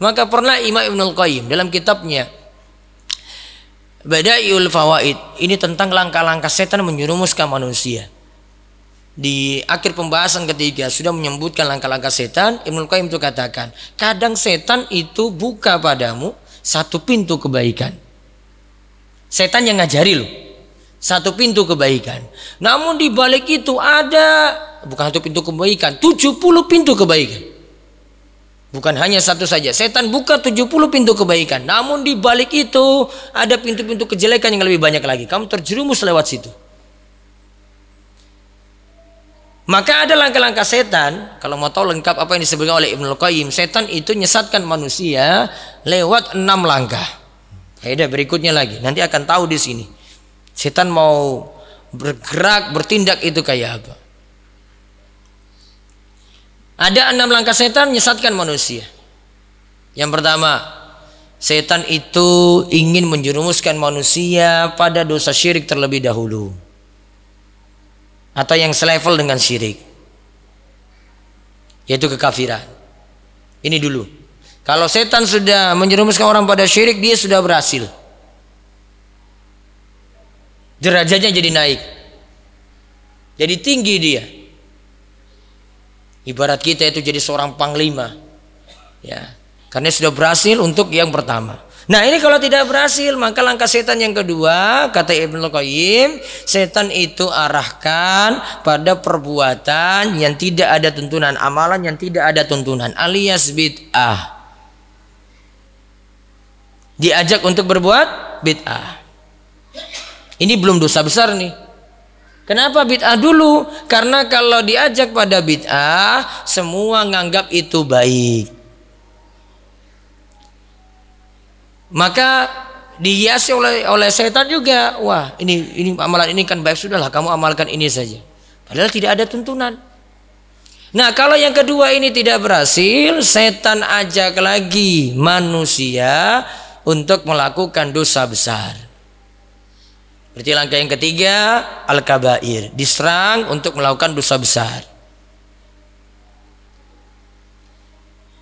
Maka pernah Imam Ibnul Qayyim dalam kitabnya Badaiul Fawaid ini tentang langkah-langkah setan menyerumuskan manusia. Di akhir pembahasan ketiga sudah menyebutkan langkah-langkah setan, Ibnu Qayyim itu katakan, kadang setan itu buka padamu satu pintu kebaikan. Setan yang ngajari lo Satu pintu kebaikan. Namun di balik itu ada bukan satu pintu kebaikan, 70 pintu kebaikan. Bukan hanya satu saja. Setan buka 70 pintu kebaikan. Namun di balik itu ada pintu-pintu kejelekan yang lebih banyak lagi. Kamu terjerumus lewat situ. Maka ada langkah-langkah setan, kalau mau tahu lengkap apa yang disebutkan oleh Ibnu Qayyim, setan itu nyesatkan manusia lewat enam langkah. Ada berikutnya lagi, nanti akan tahu di sini. Setan mau bergerak, bertindak itu kayak apa. Ada enam langkah setan menyesatkan manusia. Yang pertama, setan itu ingin menjerumuskan manusia pada dosa syirik terlebih dahulu. Atau yang selevel dengan syirik. Yaitu kekafiran. Ini dulu. Kalau setan sudah menjerumuskan orang pada syirik, dia sudah berhasil. Derajatnya jadi naik. Jadi tinggi dia. Ibarat kita itu jadi seorang panglima. Ya. Karena sudah berhasil untuk yang pertama. Nah ini kalau tidak berhasil maka langkah setan yang kedua kata Ibnu Qayyim setan itu arahkan pada perbuatan yang tidak ada tuntunan amalan yang tidak ada tuntunan alias bid'ah diajak untuk berbuat bid'ah ini belum dosa besar nih Kenapa bid'ah dulu? Karena kalau diajak pada bid'ah, semua nganggap itu baik. Maka dihiasi oleh oleh setan juga. Wah, ini ini amalan ini kan baik sudahlah kamu amalkan ini saja. Padahal tidak ada tuntunan. Nah, kalau yang kedua ini tidak berhasil, setan ajak lagi manusia untuk melakukan dosa besar. Berarti langkah yang ketiga al-kabair, diserang untuk melakukan dosa besar.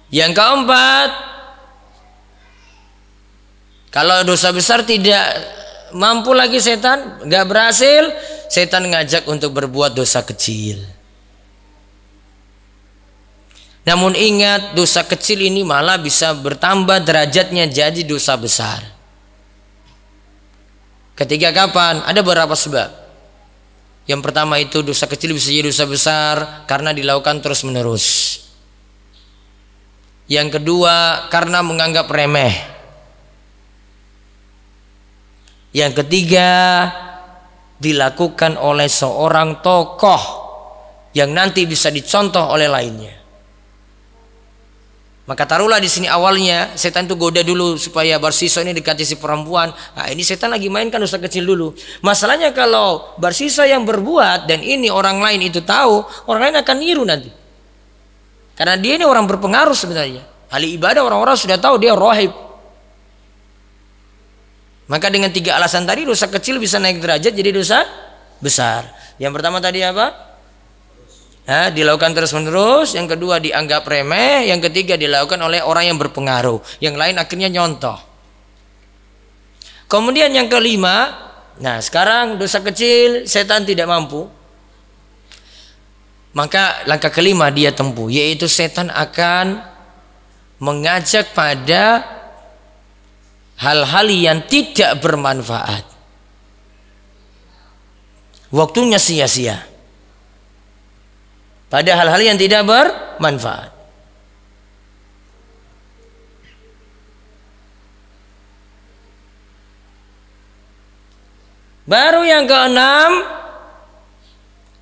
Yang keempat, kalau dosa besar tidak mampu lagi setan, nggak berhasil, setan ngajak untuk berbuat dosa kecil. Namun ingat dosa kecil ini malah bisa bertambah derajatnya jadi dosa besar. Ketiga kapan? Ada beberapa sebab. Yang pertama itu dosa kecil bisa jadi dosa besar karena dilakukan terus-menerus. Yang kedua karena menganggap remeh. Yang ketiga dilakukan oleh seorang tokoh yang nanti bisa dicontoh oleh lainnya. Maka taruhlah di sini awalnya setan itu goda dulu supaya Barsiso ini dekati si perempuan. Nah, ini setan lagi mainkan dosa kecil dulu. Masalahnya kalau Barsiso yang berbuat dan ini orang lain itu tahu, orang lain akan niru nanti. Karena dia ini orang berpengaruh sebenarnya. Hal ibadah orang-orang sudah tahu dia rohib. Maka dengan tiga alasan tadi dosa kecil bisa naik derajat jadi dosa besar. Yang pertama tadi apa? ya, dilakukan terus-menerus, yang kedua dianggap remeh, yang ketiga dilakukan oleh orang yang berpengaruh, yang lain akhirnya nyontoh. Kemudian yang kelima, nah sekarang dosa kecil setan tidak mampu. Maka langkah kelima dia tempuh, yaitu setan akan mengajak pada hal-hal yang tidak bermanfaat. Waktunya sia-sia pada hal-hal yang tidak bermanfaat. Baru yang keenam,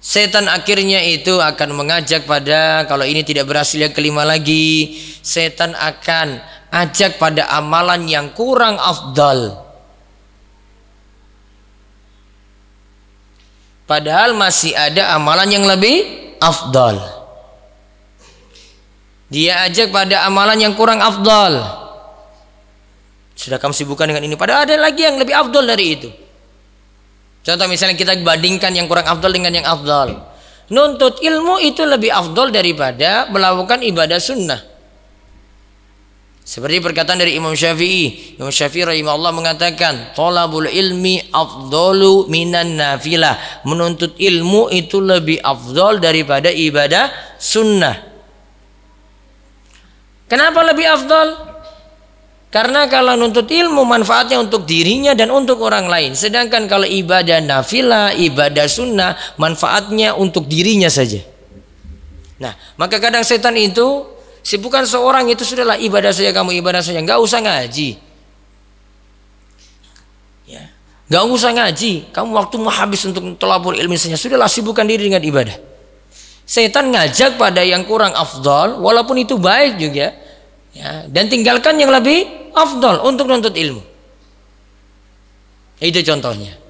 setan akhirnya itu akan mengajak pada kalau ini tidak berhasil yang kelima lagi, setan akan ajak pada amalan yang kurang afdal. Padahal masih ada amalan yang lebih afdal. Dia ajak pada amalan yang kurang afdal. Sudah kamu sibukkan dengan ini. Padahal ada lagi yang lebih afdal dari itu. Contoh misalnya kita bandingkan yang kurang afdal dengan yang afdal. Nuntut ilmu itu lebih afdal daripada melakukan ibadah sunnah. Seperti perkataan dari Imam Syafi'i. Imam Syafi'i rahimahullah mengatakan, "Thalabul ilmi afdalu minan nafilah." Menuntut ilmu itu lebih afdal daripada ibadah sunnah. Kenapa lebih afdal? Karena kalau nuntut ilmu manfaatnya untuk dirinya dan untuk orang lain. Sedangkan kalau ibadah nafilah, ibadah sunnah, manfaatnya untuk dirinya saja. Nah, maka kadang setan itu Sibukan seorang itu sudahlah ibadah saja kamu ibadah saja, nggak usah ngaji. Ya, nggak usah ngaji. Kamu waktu waktumu habis untuk telabur ilmu saja. Sudahlah sibukan diri dengan ibadah. Setan ngajak pada yang kurang afdol, walaupun itu baik juga. Ya, dan tinggalkan yang lebih afdol untuk nuntut ilmu. Itu contohnya.